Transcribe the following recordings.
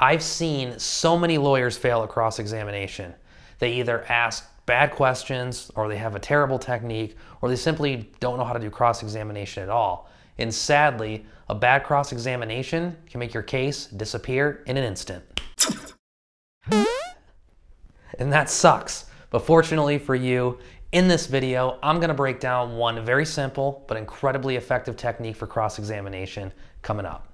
I've seen so many lawyers fail at cross examination. They either ask bad questions, or they have a terrible technique, or they simply don't know how to do cross examination at all. And sadly, a bad cross examination can make your case disappear in an instant. And that sucks. But fortunately for you, in this video, I'm gonna break down one very simple but incredibly effective technique for cross examination coming up.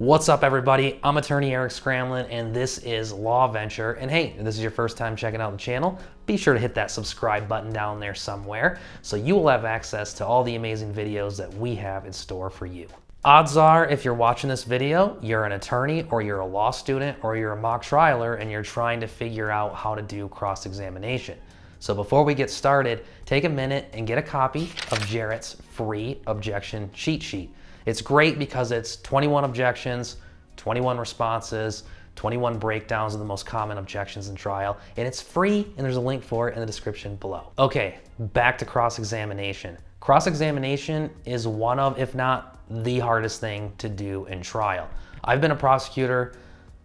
What's up, everybody? I'm attorney Eric Scramlin, and this is Law Venture. And hey, if this is your first time checking out the channel, be sure to hit that subscribe button down there somewhere so you will have access to all the amazing videos that we have in store for you. Odds are, if you're watching this video, you're an attorney or you're a law student or you're a mock trialer and you're trying to figure out how to do cross examination. So before we get started, take a minute and get a copy of Jarrett's free objection cheat sheet. It's great because it's 21 objections, 21 responses, 21 breakdowns of the most common objections in trial, and it's free, and there's a link for it in the description below. Okay, back to cross-examination. Cross-examination is one of, if not the hardest thing to do in trial. I've been a prosecutor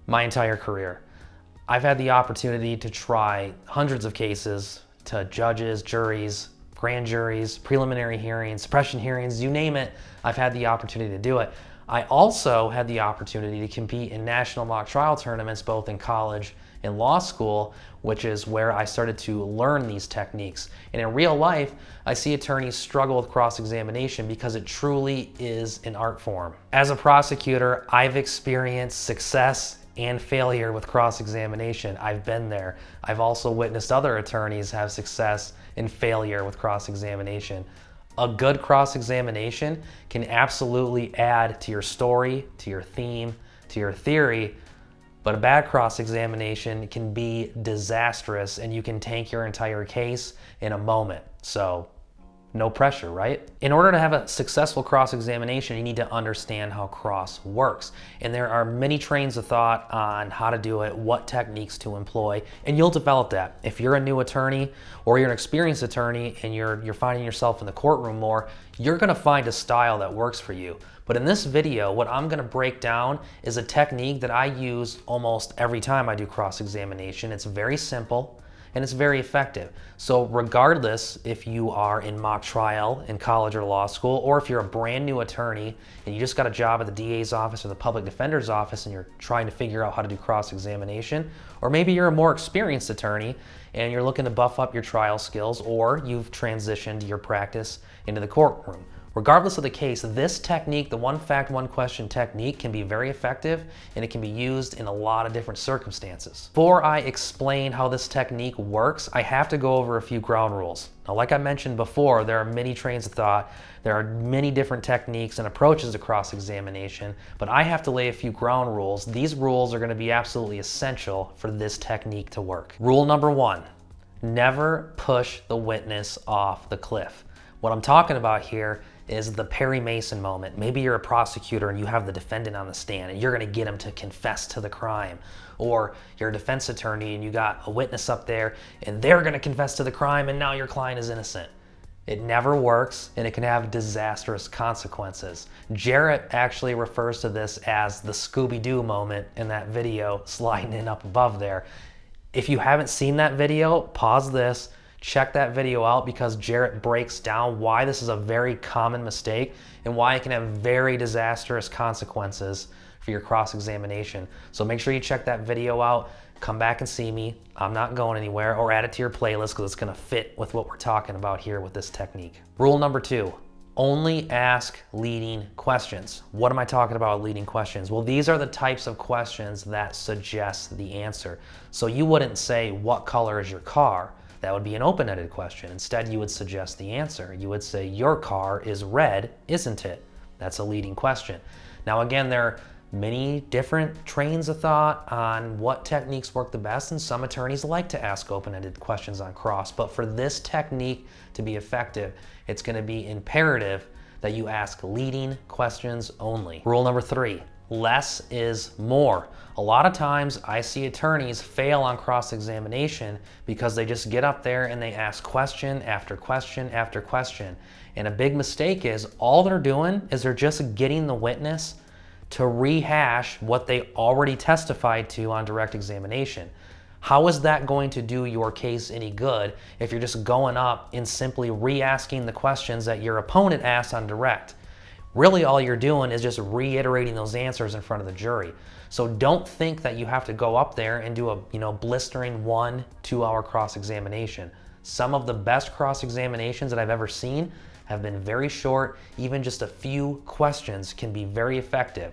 my entire career. I've had the opportunity to try hundreds of cases to judges, juries, grand juries, preliminary hearings, suppression hearings, you name it, I've had the opportunity to do it. I also had the opportunity to compete in national mock trial tournaments both in college and law school, which is where I started to learn these techniques. And in real life, I see attorneys struggle with cross examination because it truly is an art form. As a prosecutor, I've experienced success and failure with cross-examination. I've been there. I've also witnessed other attorneys have success and failure with cross-examination. A good cross-examination can absolutely add to your story, to your theme, to your theory, but a bad cross-examination can be disastrous and you can tank your entire case in a moment. So no pressure, right? In order to have a successful cross-examination, you need to understand how cross works. And there are many trains of thought on how to do it, what techniques to employ, and you'll develop that. If you're a new attorney or you're an experienced attorney and you're, you're finding yourself in the courtroom more, you're gonna find a style that works for you. But in this video, what I'm gonna break down is a technique that I use almost every time I do cross-examination. It's very simple and it's very effective. So regardless if you are in mock trial in college or law school, or if you're a brand new attorney and you just got a job at the DA's office or the public defender's office and you're trying to figure out how to do cross-examination, or maybe you're a more experienced attorney and you're looking to buff up your trial skills, or you've transitioned your practice into the courtroom. Regardless of the case, this technique, the one fact, one question technique can be very effective and it can be used in a lot of different circumstances. Before I explain how this technique works, I have to go over a few ground rules. Now, like I mentioned before, there are many trains of thought. There are many different techniques and approaches to cross-examination, but I have to lay a few ground rules. These rules are gonna be absolutely essential for this technique to work. Rule number one, never push the witness off the cliff. What I'm talking about here is the Perry Mason moment. Maybe you're a prosecutor and you have the defendant on the stand and you're going to get him to confess to the crime. Or you're a defense attorney and you got a witness up there and they're going to confess to the crime and now your client is innocent. It never works and it can have disastrous consequences. Jarrett actually refers to this as the Scooby Doo moment in that video sliding in up above there. If you haven't seen that video, pause this check that video out because Jarrett breaks down why this is a very common mistake and why it can have very disastrous consequences for your cross-examination. So make sure you check that video out. Come back and see me. I'm not going anywhere or add it to your playlist because it's going to fit with what we're talking about here with this technique. Rule number two, only ask leading questions. What am I talking about leading questions? Well, these are the types of questions that suggest the answer. So you wouldn't say, what color is your car? That would be an open-ended question. Instead, you would suggest the answer. You would say, your car is red, isn't it? That's a leading question. Now again, there are many different trains of thought on what techniques work the best, and some attorneys like to ask open-ended questions on cross, but for this technique to be effective, it's gonna be imperative that you ask leading questions only. Rule number three, less is more. A lot of times I see attorneys fail on cross-examination because they just get up there and they ask question after question after question. And a big mistake is all they're doing is they're just getting the witness to rehash what they already testified to on direct examination. How is that going to do your case any good if you're just going up and simply re-asking the questions that your opponent asked on direct? Really all you're doing is just reiterating those answers in front of the jury. So don't think that you have to go up there and do a, you know, blistering one, two hour cross-examination. Some of the best cross-examinations that I've ever seen have been very short. Even just a few questions can be very effective.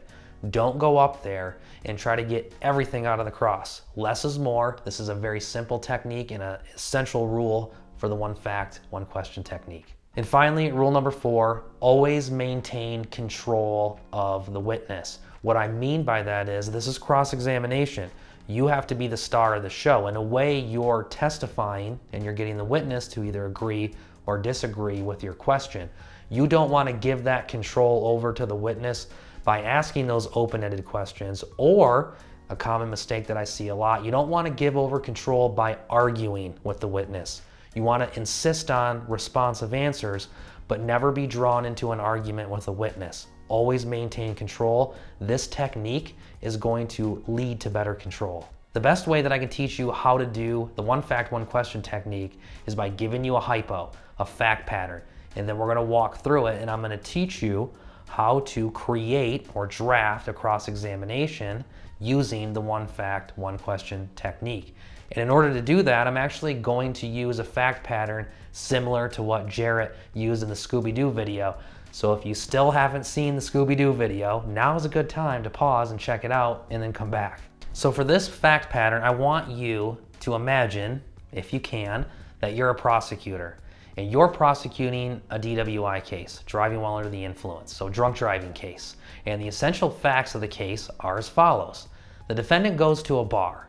Don't go up there and try to get everything out of the cross. Less is more. This is a very simple technique and an essential rule for the one fact, one question technique. And finally, rule number four, always maintain control of the witness. What I mean by that is this is cross-examination. You have to be the star of the show. In a way, you're testifying and you're getting the witness to either agree or disagree with your question. You don't want to give that control over to the witness by asking those open-ended questions or a common mistake that I see a lot, you don't want to give over control by arguing with the witness. You want to insist on responsive answers, but never be drawn into an argument with a witness. Always maintain control. This technique is going to lead to better control. The best way that I can teach you how to do the one fact, one question technique is by giving you a hypo, a fact pattern, and then we're gonna walk through it and I'm gonna teach you how to create or draft a cross-examination using the one fact, one question technique. And in order to do that, I'm actually going to use a fact pattern similar to what Jarrett used in the Scooby-Doo video. So if you still haven't seen the Scooby-Doo video, now is a good time to pause and check it out and then come back. So for this fact pattern, I want you to imagine, if you can, that you're a prosecutor and you're prosecuting a DWI case, driving while under the influence, so drunk driving case. And the essential facts of the case are as follows. The defendant goes to a bar.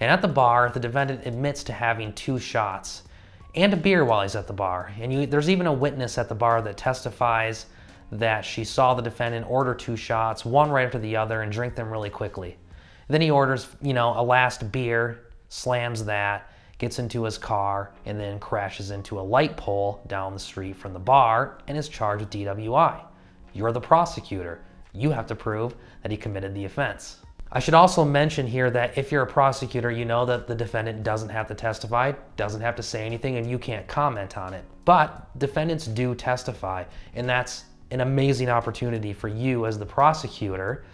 And at the bar, the defendant admits to having two shots and a beer while he's at the bar. And you, there's even a witness at the bar that testifies that she saw the defendant order two shots, one right after the other, and drink them really quickly. Then he orders, you know, a last beer, slams that, gets into his car, and then crashes into a light pole down the street from the bar and is charged with DWI. You're the prosecutor. You have to prove that he committed the offense. I should also mention here that if you're a prosecutor, you know that the defendant doesn't have to testify, doesn't have to say anything, and you can't comment on it. But defendants do testify, and that's an amazing opportunity for you as the prosecutor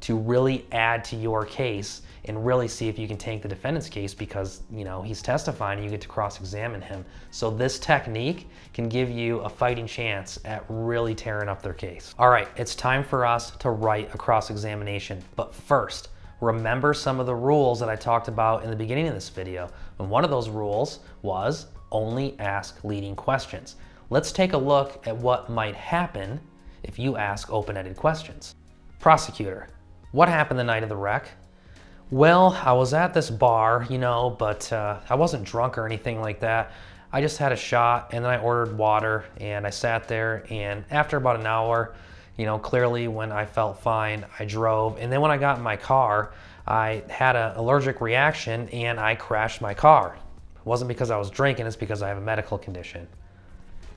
to really add to your case and really see if you can tank the defendant's case because you know he's testifying and you get to cross-examine him. So this technique can give you a fighting chance at really tearing up their case. All right, it's time for us to write a cross-examination. But first, remember some of the rules that I talked about in the beginning of this video. And one of those rules was only ask leading questions. Let's take a look at what might happen if you ask open-ended questions. Prosecutor, what happened the night of the wreck? Well, I was at this bar, you know, but uh, I wasn't drunk or anything like that. I just had a shot and then I ordered water and I sat there and after about an hour, you know, clearly when I felt fine, I drove. And then when I got in my car, I had an allergic reaction and I crashed my car. It wasn't because I was drinking, it's because I have a medical condition.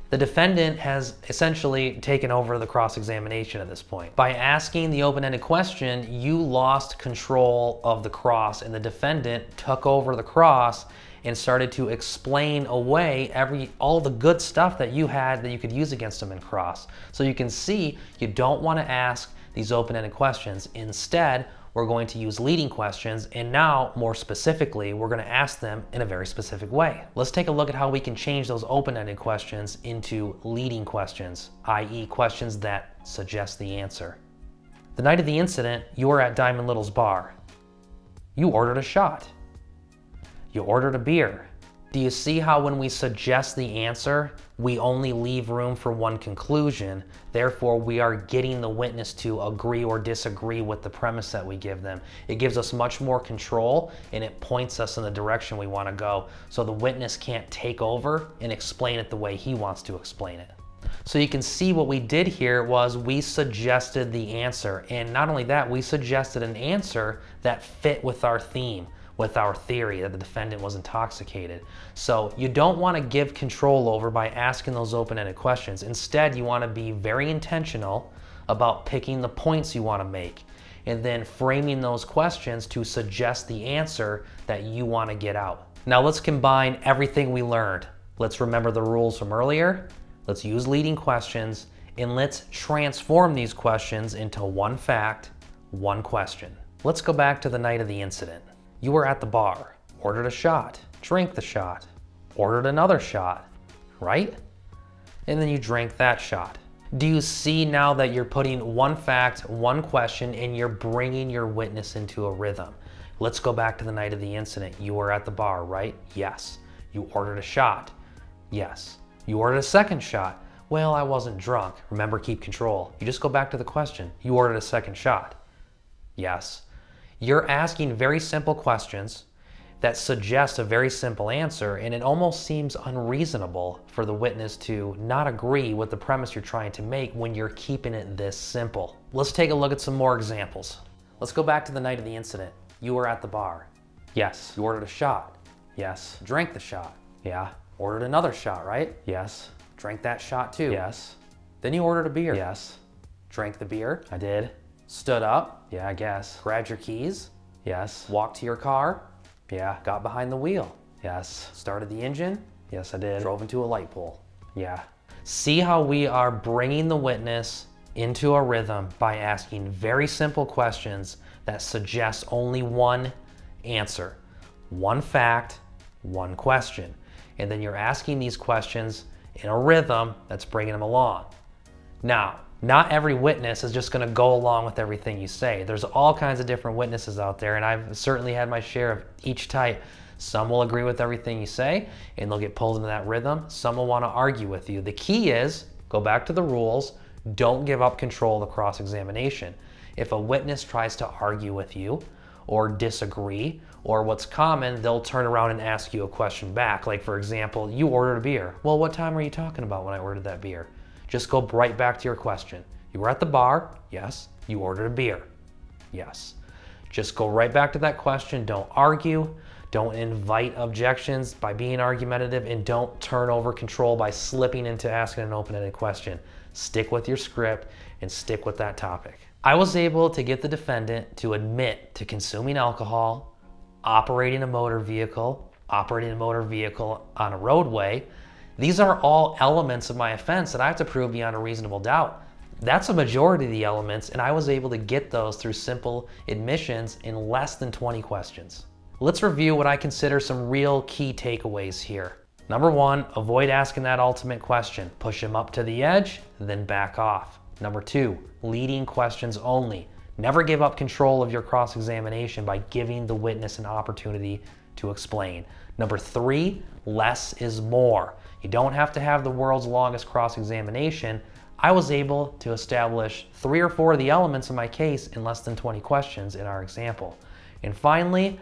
The defendant has essentially taken over the cross examination at this point. By asking the open ended question, you lost control of the cross, and the defendant took over the cross and started to explain away every all the good stuff that you had that you could use against them in cross. So you can see you don't want to ask these open-ended questions. Instead, we're going to use leading questions, and now, more specifically, we're gonna ask them in a very specific way. Let's take a look at how we can change those open-ended questions into leading questions, i.e. questions that suggest the answer. The night of the incident, you were at Diamond Little's bar. You ordered a shot. You ordered a beer. Do you see how when we suggest the answer, we only leave room for one conclusion? Therefore, we are getting the witness to agree or disagree with the premise that we give them. It gives us much more control and it points us in the direction we want to go. So the witness can't take over and explain it the way he wants to explain it. So you can see what we did here was we suggested the answer. And not only that, we suggested an answer that fit with our theme with our theory that the defendant was intoxicated. So you don't want to give control over by asking those open-ended questions. Instead, you want to be very intentional about picking the points you want to make and then framing those questions to suggest the answer that you want to get out. Now let's combine everything we learned. Let's remember the rules from earlier. Let's use leading questions and let's transform these questions into one fact, one question. Let's go back to the night of the incident. You were at the bar, ordered a shot, drank the shot, ordered another shot, right? And then you drank that shot. Do you see now that you're putting one fact, one question, and you're bringing your witness into a rhythm? Let's go back to the night of the incident. You were at the bar, right? Yes. You ordered a shot. Yes. You ordered a second shot. Well, I wasn't drunk. Remember, keep control. You just go back to the question. You ordered a second shot. Yes. You're asking very simple questions that suggest a very simple answer, and it almost seems unreasonable for the witness to not agree with the premise you're trying to make when you're keeping it this simple. Let's take a look at some more examples. Let's go back to the night of the incident. You were at the bar. Yes. You ordered a shot. Yes. Drank the shot. Yeah. Ordered another shot, right? Yes. Drank that shot too. Yes. Then you ordered a beer. Yes. Drank the beer. I did. Stood up, yeah, I guess. Grabbed your keys, yes. Walked to your car, yeah. Got behind the wheel, yes. Started the engine, yes I did. Drove into a light pole, yeah. See how we are bringing the witness into a rhythm by asking very simple questions that suggest only one answer. One fact, one question. And then you're asking these questions in a rhythm that's bringing them along. Now, not every witness is just going to go along with everything you say. There's all kinds of different witnesses out there, and I've certainly had my share of each type. Some will agree with everything you say, and they'll get pulled into that rhythm. Some will want to argue with you. The key is go back to the rules, don't give up control of the cross examination. If a witness tries to argue with you, or disagree, or what's common, they'll turn around and ask you a question back. Like, for example, you ordered a beer. Well, what time are you talking about when I ordered that beer? Just go right back to your question. You were at the bar, yes. You ordered a beer, yes. Just go right back to that question. Don't argue. Don't invite objections by being argumentative and don't turn over control by slipping into asking an open-ended question. Stick with your script and stick with that topic. I was able to get the defendant to admit to consuming alcohol, operating a motor vehicle, operating a motor vehicle on a roadway, these are all elements of my offense that I have to prove beyond a reasonable doubt. That's a majority of the elements, and I was able to get those through simple admissions in less than 20 questions. Let's review what I consider some real key takeaways here. Number one, avoid asking that ultimate question. Push him up to the edge, then back off. Number two, leading questions only. Never give up control of your cross-examination by giving the witness an opportunity to explain. Number three, less is more. You don't have to have the world's longest cross-examination. I was able to establish three or four of the elements of my case in less than 20 questions in our example. And finally,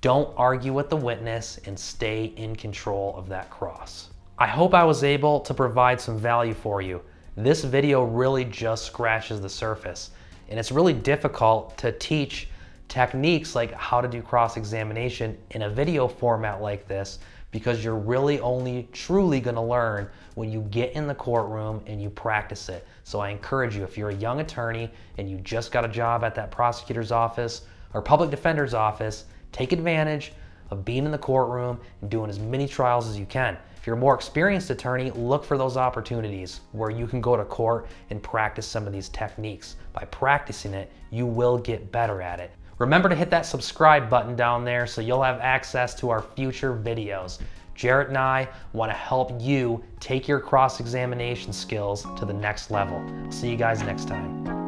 don't argue with the witness and stay in control of that cross. I hope I was able to provide some value for you. This video really just scratches the surface and it's really difficult to teach techniques like how to do cross examination in a video format like this because you're really only truly going to learn when you get in the courtroom and you practice it. So I encourage you, if you're a young attorney and you just got a job at that prosecutor's office or public defender's office, take advantage of being in the courtroom and doing as many trials as you can. If you're a more experienced attorney, look for those opportunities where you can go to court and practice some of these techniques. By practicing it, you will get better at it. Remember to hit that subscribe button down there so you'll have access to our future videos. Jarrett and I want to help you take your cross-examination skills to the next level. See you guys next time.